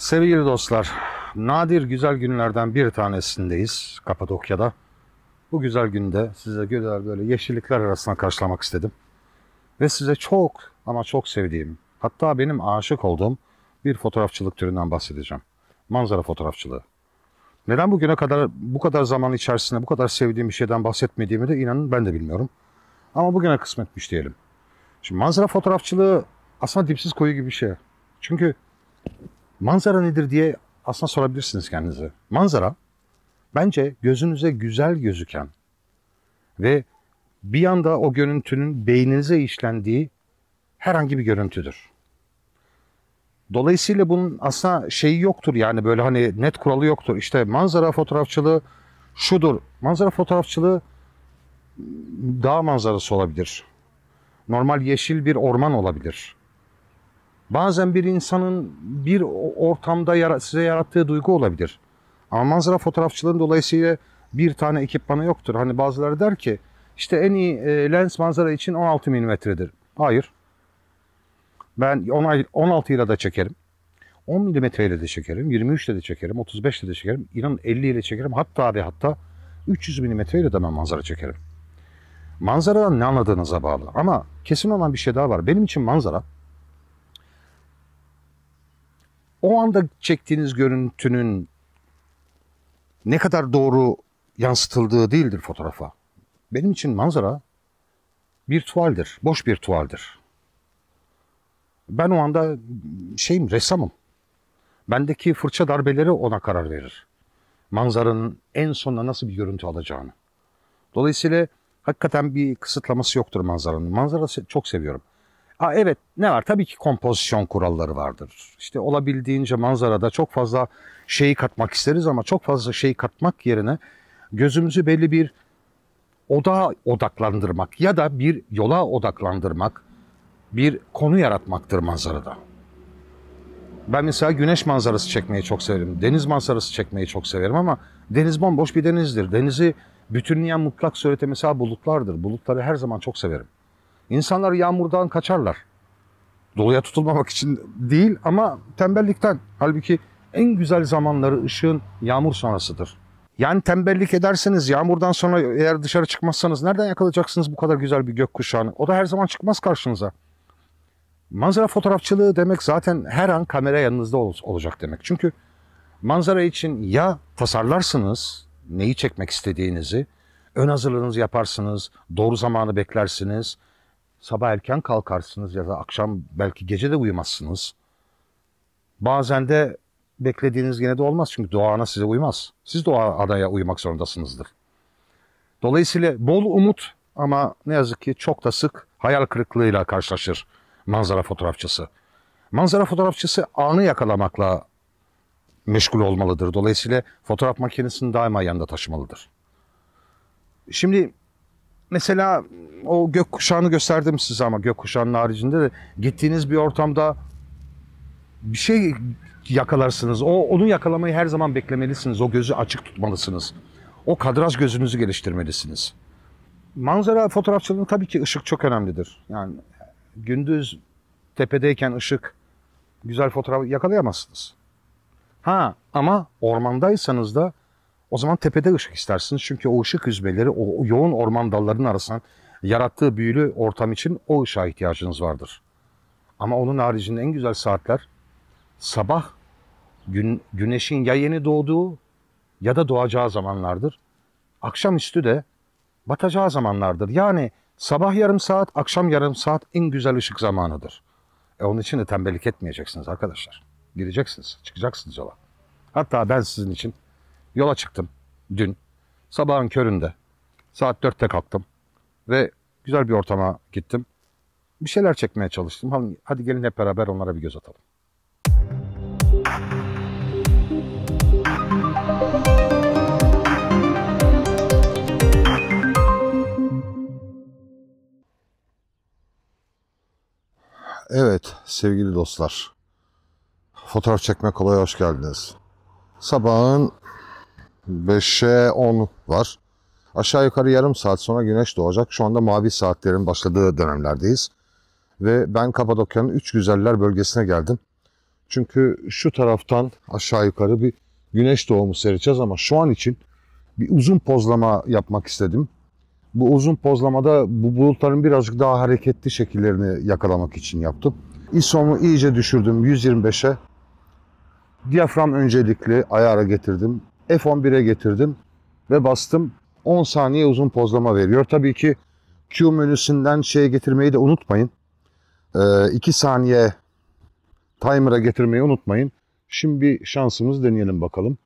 Sevgili dostlar, nadir güzel günlerden bir tanesindeyiz Kapadokya'da. Bu güzel günde size güzel böyle yeşillikler arasında karşılamak istedim. Ve size çok ama çok sevdiğim, hatta benim aşık olduğum bir fotoğrafçılık türünden bahsedeceğim. Manzara fotoğrafçılığı. Neden bugüne kadar bu kadar zaman içerisinde bu kadar sevdiğim bir şeyden bahsetmediğimi de inanın ben de bilmiyorum. Ama bugüne kısmetmiş diyelim. Şimdi manzara fotoğrafçılığı aslında dipsiz koyu gibi bir şey. Çünkü Manzara nedir diye aslında sorabilirsiniz kendinize. Manzara bence gözünüze güzel gözüken ve bir yanda o görüntünün beyninize işlendiği herhangi bir görüntüdür. Dolayısıyla bunun aslında şeyi yoktur yani böyle hani net kuralı yoktur. İşte manzara fotoğrafçılığı şudur. Manzara fotoğrafçılığı dağ manzarası olabilir. Normal yeşil bir orman olabilir. Bazen bir insanın bir ortamda yara, size yarattığı duygu olabilir. Ama manzara fotoğrafçılığın dolayısıyla bir tane ekipmanı yoktur. Hani bazıları der ki işte en iyi e, lens manzara için 16 milimetredir. Hayır. Ben 16 ile de çekerim. 10 milimetre ile de çekerim. 23 ile de çekerim. 35 ile de çekerim. İnanın 50 ile çekerim. Hatta ve hatta 300 milimetre ile de ben manzara çekerim. Manzaradan ne anladığınıza bağlı. Ama kesin olan bir şey daha var. Benim için manzara o anda çektiğiniz görüntünün ne kadar doğru yansıtıldığı değildir fotoğrafa. Benim için manzara bir tuvaldir, boş bir tuvaldir. Ben o anda şeyim, ressamım. Bendeki fırça darbeleri ona karar verir. Manzaranın en sonuna nasıl bir görüntü alacağını. Dolayısıyla hakikaten bir kısıtlaması yoktur manzaranın. Manzara çok seviyorum. Ha evet ne var? Tabii ki kompozisyon kuralları vardır. İşte olabildiğince manzarada çok fazla şeyi katmak isteriz ama çok fazla şeyi katmak yerine gözümüzü belli bir oda odaklandırmak ya da bir yola odaklandırmak bir konu yaratmaktır manzarada. Ben mesela güneş manzarası çekmeyi çok severim. Deniz manzarası çekmeyi çok severim ama deniz bomboş bir denizdir. Denizi bütünleyen mutlak surete mesela bulutlardır. Bulutları her zaman çok severim. İnsanlar yağmurdan kaçarlar. Doluya tutulmamak için değil ama tembellikten. Halbuki en güzel zamanları ışığın yağmur sonrasıdır. Yani tembellik ederseniz yağmurdan sonra eğer dışarı çıkmazsanız nereden yakalayacaksınız bu kadar güzel bir gökkuşağını? O da her zaman çıkmaz karşınıza. Manzara fotoğrafçılığı demek zaten her an kamera yanınızda olacak demek. Çünkü manzara için ya tasarlarsınız neyi çekmek istediğinizi, ön hazırlığınızı yaparsınız, doğru zamanı beklersiniz, Sabah erken kalkarsınız ya da akşam belki gece de uyumazsınız. Bazen de beklediğiniz gene de olmaz çünkü doğana size uymaz. Siz doğa adaya uymak zorundasınızdır. Dolayısıyla bol umut ama ne yazık ki çok da sık hayal kırıklığıyla karşılaşır manzara fotoğrafçısı. Manzara fotoğrafçısı anı yakalamakla meşgul olmalıdır. Dolayısıyla fotoğraf makinesini daima yanında taşımalıdır. Şimdi mesela o gökkuşağını gösterdim size ama gökkuşağının haricinde de gittiğiniz bir ortamda bir şey yakalarsınız. O onu yakalamayı her zaman beklemelisiniz. O gözü açık tutmalısınız. O kadraj gözünüzü geliştirmelisiniz. Manzara fotoğrafçılığında tabii ki ışık çok önemlidir. Yani gündüz tepedeyken ışık güzel fotoğraf yakalayamazsınız. Ha ama ormandaysanız da o zaman tepede ışık istersiniz. Çünkü o ışık hüzmeleri o yoğun orman dallarının arasından yarattığı büyülü ortam için o ışığa ihtiyacınız vardır. Ama onun haricinde en güzel saatler sabah gün, güneşin ya yeni doğduğu ya da doğacağı zamanlardır. Akşamüstü de batacağı zamanlardır. Yani sabah yarım saat, akşam yarım saat en güzel ışık zamanıdır. E onun için de tembellik etmeyeceksiniz arkadaşlar. Gireceksiniz, çıkacaksınız yola. Hatta ben sizin için Yola çıktım dün. Sabahın köründe. Saat dörtte kalktım. Ve güzel bir ortama gittim. Bir şeyler çekmeye çalıştım. Hani, hadi gelin hep beraber onlara bir göz atalım. Evet sevgili dostlar. Fotoğraf çekme kolay hoş geldiniz. Sabahın 5'e 10 var. Aşağı yukarı yarım saat sonra güneş doğacak. Şu anda mavi saatlerin başladığı dönemlerdeyiz. Ve ben Kapadokya'nın üç güzeller bölgesine geldim. Çünkü şu taraftan aşağı yukarı bir güneş doğumu seyredeceğiz ama şu an için bir uzun pozlama yapmak istedim. Bu uzun pozlamada bu bulutların birazcık daha hareketli şekillerini yakalamak için yaptım. ISO'mu iyice düşürdüm 125'e. Diyafram öncelikli ayara getirdim. F11'e getirdim ve bastım. 10 saniye uzun pozlama veriyor. Tabii ki Q menüsünden şeye getirmeyi de unutmayın. Ee, 2 saniye timer'a getirmeyi unutmayın. Şimdi bir şansımız deneyelim bakalım.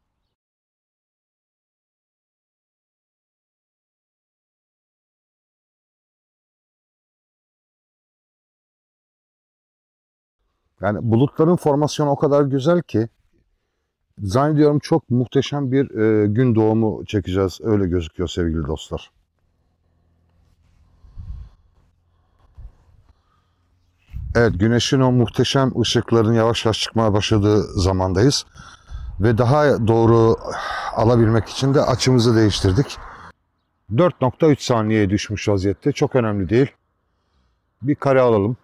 Yani bulutların formasyonu o kadar güzel ki Zannediyorum çok muhteşem bir e, gün doğumu çekeceğiz. Öyle gözüküyor sevgili dostlar. Evet güneşin o muhteşem ışıkların yavaş yavaş çıkmaya başladığı zamandayız. Ve daha doğru alabilmek için de açımızı değiştirdik. 4.3 saniyeye düşmüş vaziyette. Çok önemli değil. Bir kare alalım.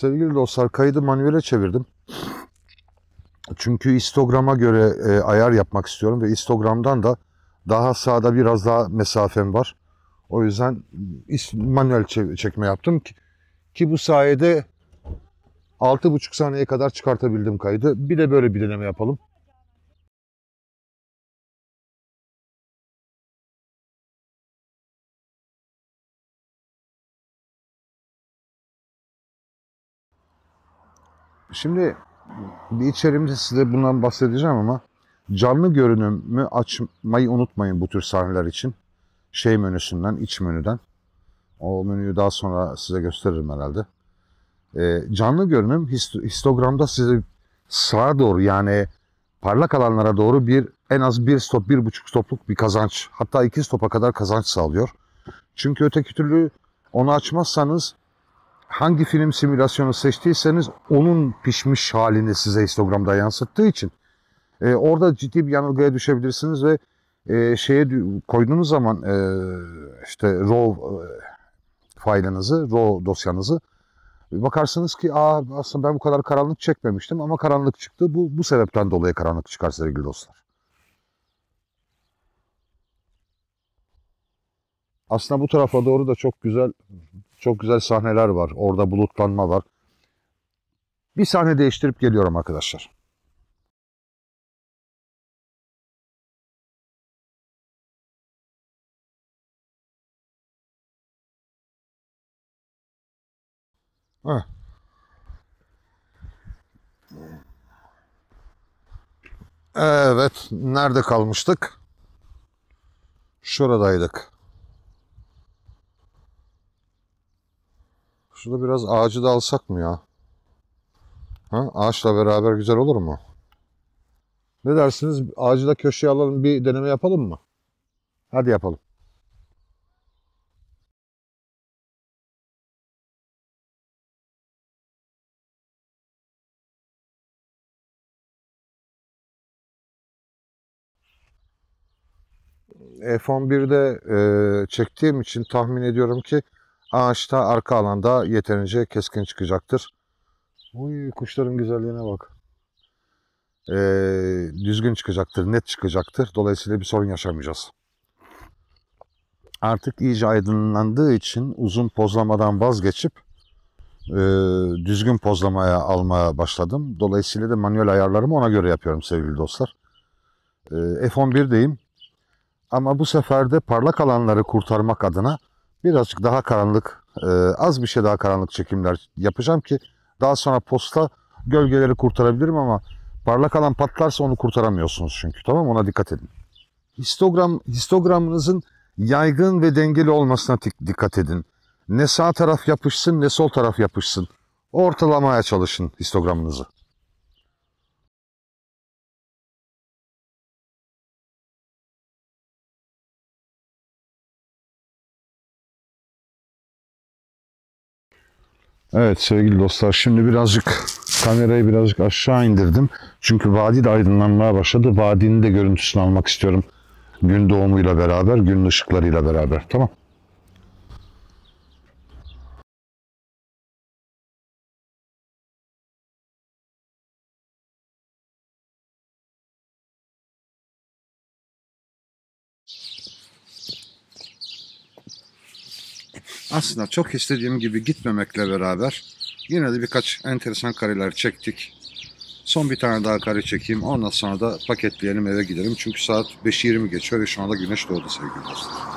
Sevgili dostlar kaydı manuele çevirdim. Çünkü istograma göre e, ayar yapmak istiyorum ve istogramdan da daha sağda biraz daha mesafem var. O yüzden manuel çekme yaptım ki, ki bu sayede 6,5 saniye kadar çıkartabildim kaydı. Bir de böyle bir deneme yapalım. Şimdi bir içeriğimde size bundan bahsedeceğim ama canlı görünümü açmayı unutmayın bu tür sahneler için. Şey menüsünden, iç menüden. O menüyü daha sonra size gösteririm herhalde. E, canlı görünüm histogramda size sağa doğru yani parlak alanlara doğru bir en az bir stop, bir buçuk stopluk bir kazanç. Hatta iki stopa kadar kazanç sağlıyor. Çünkü öteki türlü onu açmazsanız hangi film simülasyonu seçtiyseniz onun pişmiş halini size histogramda yansıttığı için e, orada ciddi bir yanılgıya düşebilirsiniz ve e, şeye koyduğunuz zaman e, işte RAW e, failinizi, RAW dosyanızı e, bakarsınız ki Aa, aslında ben bu kadar karanlık çekmemiştim ama karanlık çıktı. Bu, bu sebepten dolayı karanlık çıkar sevgili dostlar. Aslında bu tarafa doğru da çok güzel çok güzel sahneler var. Orada bulutlanma var. Bir sahne değiştirip geliyorum arkadaşlar. Heh. Evet, nerede kalmıştık? Şuradaydık. Şurada biraz ağacı da alsak mı ya? Ha? Ağaçla beraber güzel olur mu? Ne dersiniz? Ağacı da köşeye alalım bir deneme yapalım mı? Hadi yapalım. F11'de e, çektiğim için tahmin ediyorum ki ağaçta arka alanda yeterince keskin çıkacaktır. Uy kuşların güzelliğine bak. Ee, düzgün çıkacaktır, net çıkacaktır. Dolayısıyla bir sorun yaşamayacağız. Artık iyice aydınlandığı için uzun pozlamadan vazgeçip e, düzgün pozlamaya almaya başladım. Dolayısıyla da manuel ayarlarımı ona göre yapıyorum sevgili dostlar. E, F11'deyim. Ama bu sefer de parlak alanları kurtarmak adına birazcık daha karanlık, e, az bir şey daha karanlık çekimler yapacağım ki daha sonra posta gölgeleri kurtarabilirim ama parlak alan patlarsa onu kurtaramıyorsunuz çünkü tamam ona dikkat edin. Histogram, histogramınızın yaygın ve dengeli olmasına dikkat edin. Ne sağ taraf yapışsın ne sol taraf yapışsın. Ortalamaya çalışın histogramınızı. Evet sevgili dostlar şimdi birazcık kamerayı birazcık aşağı indirdim. Çünkü vadi de aydınlanmaya başladı. Vadinin de görüntüsünü almak istiyorum. Gün doğumuyla beraber, gün ışıklarıyla beraber. Tamam. aslında çok istediğim gibi gitmemekle beraber yine de birkaç enteresan kareler çektik. Son bir tane daha kare çekeyim. Ondan sonra da paketleyelim eve gidelim. Çünkü saat 5.20 geçiyor ve şu anda güneş doğdu sevgili dostlar.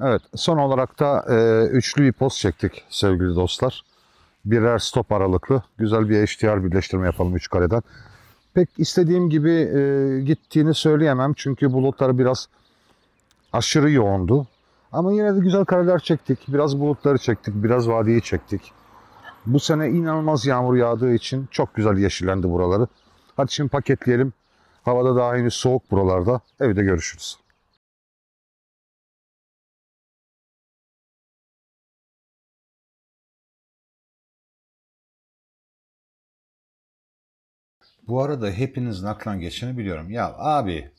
Evet, son olarak da e, üçlü bir poz çektik sevgili dostlar birer stop aralıklı güzel bir HDR birleştirme yapalım 3 kareden. Pek istediğim gibi e, gittiğini söyleyemem çünkü bulutlar biraz aşırı yoğundu. Ama yine de güzel kareler çektik. Biraz bulutları çektik, biraz vadiyi çektik. Bu sene inanılmaz yağmur yağdığı için çok güzel yeşillendi buraları. Hadi şimdi paketleyelim. Havada daha henüz soğuk buralarda. Evde görüşürüz. Bu arada hepinizin aklından geçeni biliyorum. Ya abi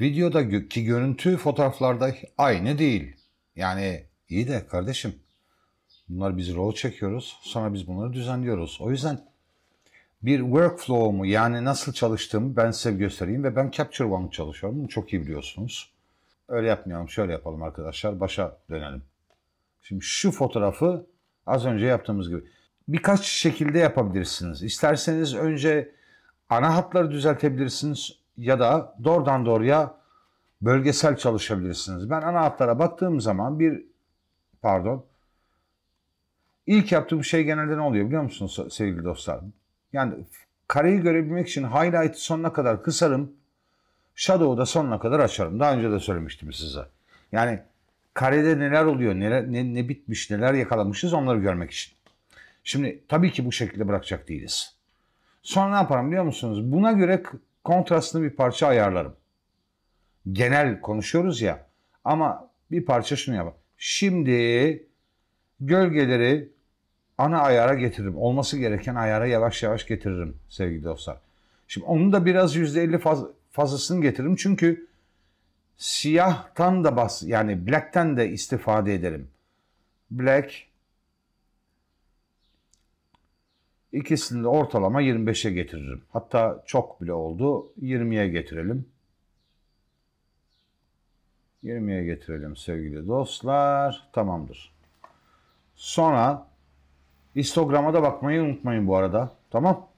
videodaki görüntü fotoğraflarda aynı değil. Yani iyi de kardeşim bunlar biz rol çekiyoruz sonra biz bunları düzenliyoruz. O yüzden bir workflow'umu yani nasıl çalıştığımı ben size göstereyim ve ben Capture One çalışıyorum. Bunu çok iyi biliyorsunuz. Öyle yapmayalım şöyle yapalım arkadaşlar başa dönelim. Şimdi şu fotoğrafı az önce yaptığımız gibi birkaç şekilde yapabilirsiniz. İsterseniz önce ana hatları düzeltebilirsiniz ya da doğrudan doğruya bölgesel çalışabilirsiniz. Ben ana hatlara baktığım zaman bir pardon ilk yaptığım şey genelde ne oluyor biliyor musunuz sevgili dostlar? Yani kareyi görebilmek için highlight'ı sonuna kadar kısarım. Shadow'u da sonuna kadar açarım. Daha önce de söylemiştim size. Yani karede neler oluyor, neler, ne, ne bitmiş, neler yakalamışız onları görmek için. Şimdi tabii ki bu şekilde bırakacak değiliz. Sonra ne yaparım biliyor musunuz? Buna göre kontrastını bir parça ayarlarım. Genel konuşuyoruz ya ama bir parça şunu yapalım. Şimdi gölgeleri ana ayara getiririm. Olması gereken ayara yavaş yavaş getiririm sevgili dostlar. Şimdi onu da biraz %50 faz, fazlasını getiririm. Çünkü siyahtan da bas yani black'ten de istifade ederim. Black İkisini de ortalama 25'e getiririm. Hatta çok bile oldu. 20'ye getirelim. 20'ye getirelim sevgili dostlar. Tamamdır. Sonra Instagram'a da bakmayı unutmayın bu arada. Tamam.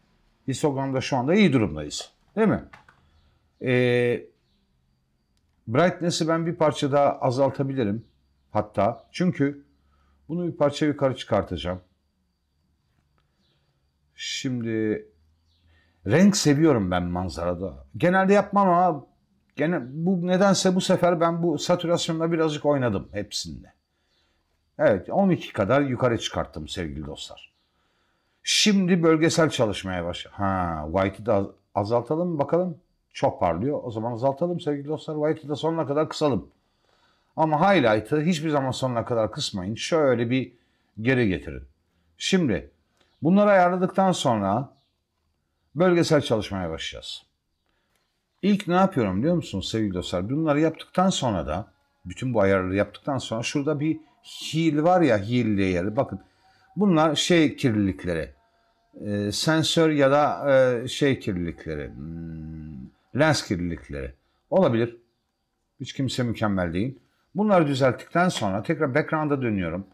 Instagram'da şu anda iyi durumdayız. Değil mi? Ee, brightness'i ben bir parça daha azaltabilirim. Hatta çünkü bunu bir parça yukarı çıkartacağım. Şimdi renk seviyorum ben manzarada. Genelde yapmam ama gene, bu nedense bu sefer ben bu satürasyonla birazcık oynadım hepsinde. Evet 12 kadar yukarı çıkarttım sevgili dostlar. Şimdi bölgesel çalışmaya baş. Ha, white'i de azaltalım bakalım? Çok parlıyor. O zaman azaltalım sevgili dostlar. White'i de sonuna kadar kısalım. Ama highlight'ı hiçbir zaman sonuna kadar kısmayın. Şöyle bir geri getirin. Şimdi Bunları ayarladıktan sonra bölgesel çalışmaya başlayacağız. İlk ne yapıyorum biliyor musunuz sevgili dostlar? Bunları yaptıktan sonra da bütün bu ayarları yaptıktan sonra şurada bir hil var ya hil yeri bakın. Bunlar şey kirlilikleri. E, sensör ya da e, şey kirlilikleri. Hmm, lens kirlilikleri. Olabilir. Hiç kimse mükemmel değil. Bunları düzelttikten sonra tekrar background'a dönüyorum.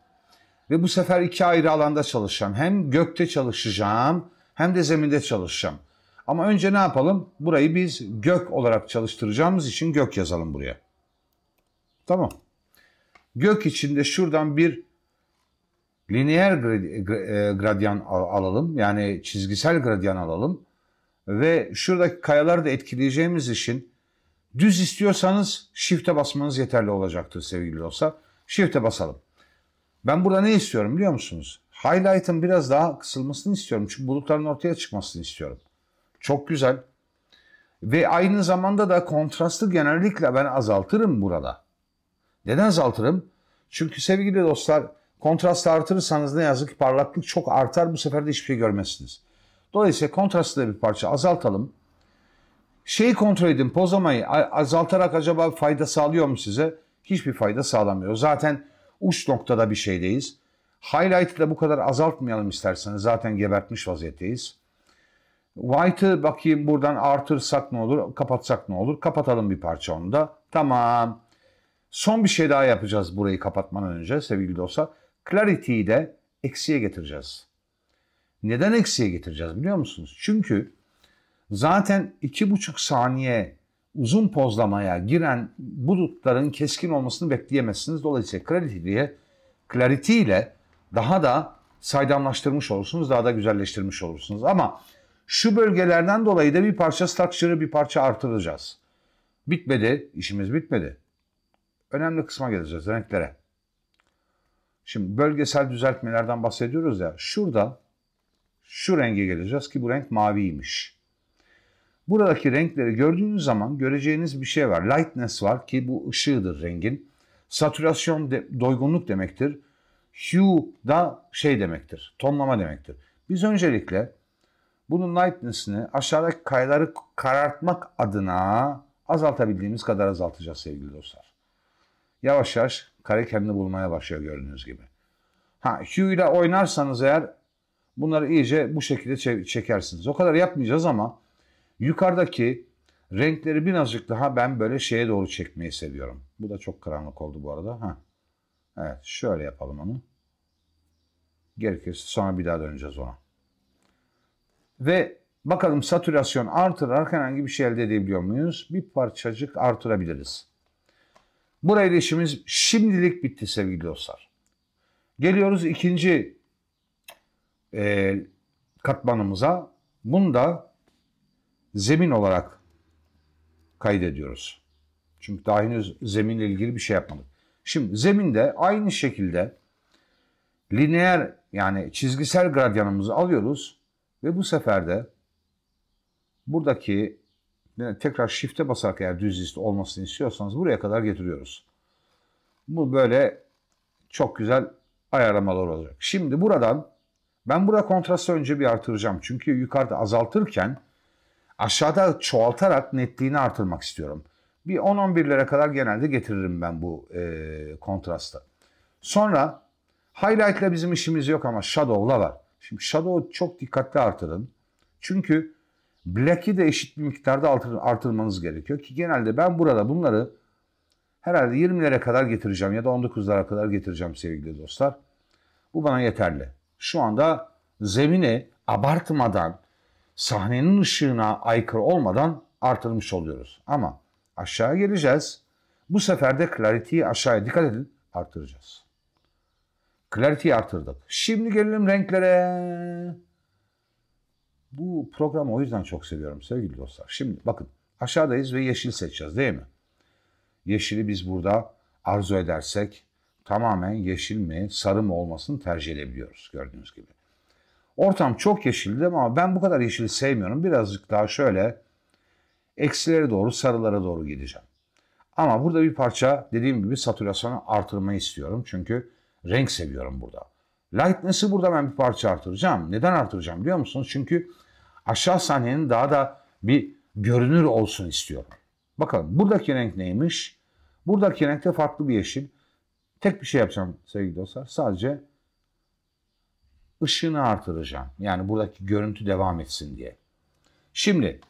Ve bu sefer iki ayrı alanda çalışacağım. Hem gökte çalışacağım hem de zeminde çalışacağım. Ama önce ne yapalım? Burayı biz gök olarak çalıştıracağımız için gök yazalım buraya. Tamam. Gök içinde şuradan bir lineer e, gradyan alalım. Yani çizgisel gradyan alalım. Ve şuradaki kayaları da etkileyeceğimiz için düz istiyorsanız shift'e basmanız yeterli olacaktır sevgili olsa. Shift'e basalım. Ben burada ne istiyorum biliyor musunuz? Highlight'ın biraz daha kısılmasını istiyorum. Çünkü bulutların ortaya çıkmasını istiyorum. Çok güzel. Ve aynı zamanda da kontrastı genellikle ben azaltırım burada. Neden azaltırım? Çünkü sevgili dostlar kontrastı artırırsanız ne yazık ki parlaklık çok artar. Bu sefer de hiçbir şey görmezsiniz. Dolayısıyla kontrastı da bir parça azaltalım. Şeyi kontrol edin, pozamayı azaltarak acaba fayda sağlıyor mu size? Hiçbir fayda sağlamıyor. Zaten uç noktada bir şeydeyiz. Highlight'ı da bu kadar azaltmayalım isterseniz. Zaten gebertmiş vaziyetteyiz. White'ı bakayım buradan artırsak ne olur, kapatsak ne olur? Kapatalım bir parça onu da. Tamam. Son bir şey daha yapacağız burayı kapatmadan önce sevgili dostlar. Clarity'yi de eksiye getireceğiz. Neden eksiye getireceğiz biliyor musunuz? Çünkü zaten 2,5 saniye uzun pozlamaya giren bulutların keskin olmasını bekleyemezsiniz. Dolayısıyla clarity diye clarity ile daha da saydamlaştırmış olursunuz, daha da güzelleştirmiş olursunuz. Ama şu bölgelerden dolayı da bir parça structure'ı bir parça artıracağız. Bitmedi, işimiz bitmedi. Önemli kısma geleceğiz, renklere. Şimdi bölgesel düzeltmelerden bahsediyoruz ya. Şurada şu renge geleceğiz ki bu renk maviymiş. Buradaki renkleri gördüğünüz zaman göreceğiniz bir şey var. Lightness var ki bu ışığıdır rengin. Saturasyon, de, doygunluk demektir. Hue da şey demektir. Tonlama demektir. Biz öncelikle bunun lightness'ini aşağıdaki kayları karartmak adına azaltabildiğimiz kadar azaltacağız sevgili dostlar. Yavaş yavaş kare kendini bulmaya başlıyor gördüğünüz gibi. Ha hue ile oynarsanız eğer bunları iyice bu şekilde çekersiniz. O kadar yapmayacağız ama Yukarıdaki renkleri birazcık daha ben böyle şeye doğru çekmeyi seviyorum. Bu da çok karanlık oldu bu arada. Ha, Evet şöyle yapalım onu. Gerekirse sonra bir daha döneceğiz ona. Ve bakalım satürasyon artırarak herhangi bir şey elde edebiliyor muyuz? Bir parçacık artırabiliriz. Burayla işimiz şimdilik bitti sevgili dostlar. Geliyoruz ikinci e, katmanımıza. Bunda zemin olarak kaydediyoruz. Çünkü daha henüz zeminle ilgili bir şey yapmadık. Şimdi zeminde aynı şekilde lineer yani çizgisel gradyanımızı alıyoruz ve bu sefer de buradaki yani tekrar shift'e basarak eğer düz liste olmasını istiyorsanız buraya kadar getiriyoruz. Bu böyle çok güzel ayarlamalar olacak. Şimdi buradan ben burada kontrastı önce bir artıracağım. Çünkü yukarıda azaltırken aşağıda çoğaltarak netliğini artırmak istiyorum. Bir 10-11'lere kadar genelde getiririm ben bu e, kontrastı. Sonra highlight'la bizim işimiz yok ama shadow'la var. Şimdi shadow çok dikkatli artırın. Çünkü black'i de eşit bir miktarda artırmanız gerekiyor ki genelde ben burada bunları herhalde 20'lere kadar getireceğim ya da 19'lara kadar getireceğim sevgili dostlar. Bu bana yeterli. Şu anda zemini abartmadan sahnenin ışığına aykırı olmadan artırmış oluyoruz. Ama aşağı geleceğiz. Bu sefer de clarity'yi aşağıya dikkat edin artıracağız. Clarity'yi artırdık. Şimdi gelelim renklere. Bu programı o yüzden çok seviyorum sevgili dostlar. Şimdi bakın aşağıdayız ve yeşil seçeceğiz değil mi? Yeşili biz burada arzu edersek tamamen yeşil mi sarı mı olmasını tercih edebiliyoruz gördüğünüz gibi. Ortam çok yeşildi ama ben bu kadar yeşili sevmiyorum. Birazcık daha şöyle eksilere doğru, sarılara doğru gideceğim. Ama burada bir parça dediğim gibi satürasyonu artırmayı istiyorum. Çünkü renk seviyorum burada. Lightness'ı burada ben bir parça artıracağım. Neden artıracağım biliyor musunuz? Çünkü aşağı sahnenin daha da bir görünür olsun istiyorum. Bakalım buradaki renk neymiş? Buradaki renkte farklı bir yeşil. Tek bir şey yapacağım sevgili dostlar. Sadece ışığını artıracağım. Yani buradaki görüntü devam etsin diye. Şimdi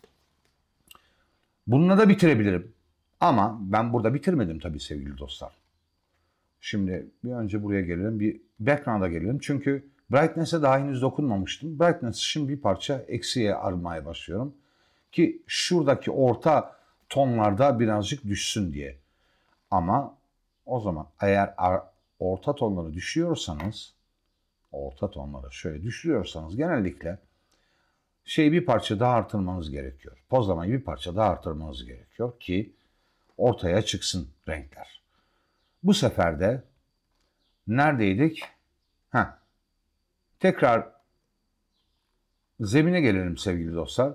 bununla da bitirebilirim. Ama ben burada bitirmedim tabii sevgili dostlar. Şimdi bir önce buraya gelelim. Bir background'a gelelim. Çünkü brightness'e daha henüz dokunmamıştım. Brightness şimdi bir parça eksiye almaya başlıyorum. Ki şuradaki orta tonlarda birazcık düşsün diye. Ama o zaman eğer orta tonları düşüyorsanız orta tonlara şöyle düşürüyorsanız genellikle şey bir parça daha artırmanız gerekiyor. Pozlamayı bir parça daha artırmanız gerekiyor ki ortaya çıksın renkler. Bu sefer de neredeydik? Ha. Tekrar zemine gelelim sevgili dostlar.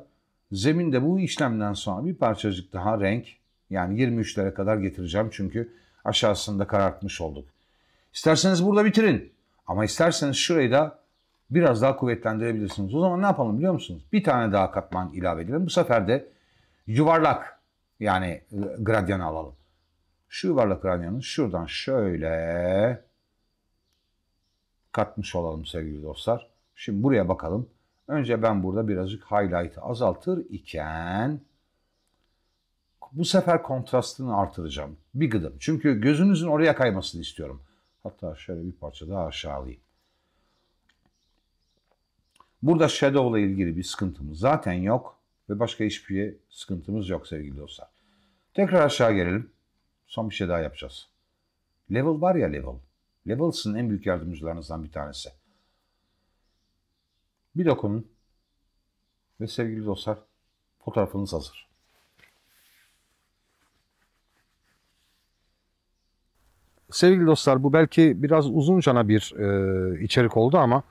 Zeminde bu işlemden sonra bir parçacık daha renk yani 23'lere kadar getireceğim çünkü aşağısında karartmış olduk. İsterseniz burada bitirin. Ama isterseniz şurayı da biraz daha kuvvetlendirebilirsiniz. O zaman ne yapalım biliyor musunuz? Bir tane daha katman ilave edelim. Bu sefer de yuvarlak yani e, gradyanı alalım. Şu yuvarlak gradyanı şuradan şöyle katmış olalım sevgili dostlar. Şimdi buraya bakalım. Önce ben burada birazcık highlight'ı azaltır iken bu sefer kontrastını artıracağım. Bir gıdım. Çünkü gözünüzün oraya kaymasını istiyorum. Hatta şöyle bir parça daha aşağılayayım. Burada ile ilgili bir sıkıntımız zaten yok ve başka hiçbir şey sıkıntımız yok sevgili dostlar. Tekrar aşağı gelelim. Son bir şey daha yapacağız. Level var ya level. Level'sın en büyük yardımcılarınızdan bir tanesi. Bir dokunun ve sevgili dostlar fotoğrafınız hazır. Sevgili dostlar bu belki biraz uzuncana bir e, içerik oldu ama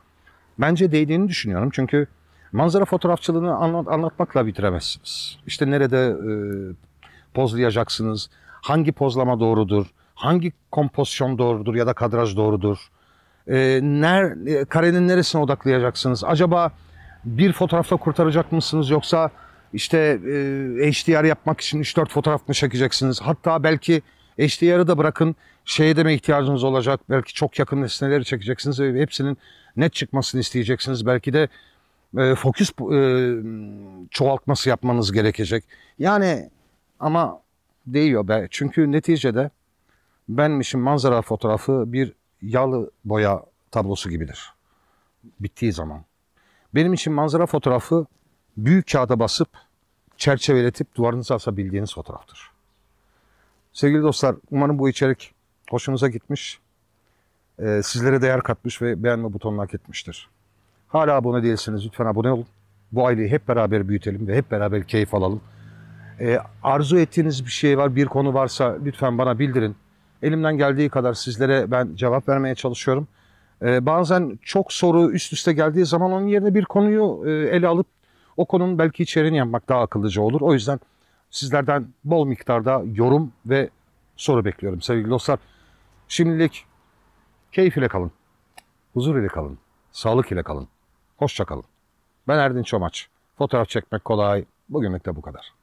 bence değdiğini düşünüyorum. Çünkü manzara fotoğrafçılığını anlat, anlatmakla bitiremezsiniz. İşte nerede e, pozlayacaksınız, hangi pozlama doğrudur, hangi kompozisyon doğrudur ya da kadraj doğrudur. E, ner, e, karenin neresine odaklayacaksınız? Acaba bir fotoğrafta kurtaracak mısınız yoksa işte e, HDR yapmak için 3-4 fotoğraf mı çekeceksiniz? Hatta belki Eşdeğeri de bırakın şeye deme ihtiyacınız olacak. Belki çok yakın nesneleri çekeceksiniz ve hepsinin net çıkmasını isteyeceksiniz. Belki de e, fokus e, çoğaltması yapmanız gerekecek. Yani ama değiyor be. Çünkü neticede benmişim manzara fotoğrafı bir yağlı boya tablosu gibidir. Bittiği zaman. Benim için manzara fotoğrafı büyük kağıda basıp çerçeveletip duvarınıza asabildiğiniz fotoğraftır. Sevgili dostlar umarım bu içerik hoşunuza gitmiş. E, sizlere değer katmış ve beğenme butonuna hak etmiştir. Hala abone değilseniz lütfen abone olun. Bu aileyi hep beraber büyütelim ve hep beraber keyif alalım. E, arzu ettiğiniz bir şey var, bir konu varsa lütfen bana bildirin. Elimden geldiği kadar sizlere ben cevap vermeye çalışıyorum. E, bazen çok soru üst üste geldiği zaman onun yerine bir konuyu e, ele alıp o konunun belki içeriğini yapmak daha akıllıca olur. O yüzden Sizlerden bol miktarda yorum ve soru bekliyorum sevgili dostlar. Şimdilik keyif ile kalın, huzur ile kalın, sağlık ile kalın, hoşça kalın. Ben Erdin Çomaç. Fotoğraf çekmek kolay. Bugünlük de bu kadar.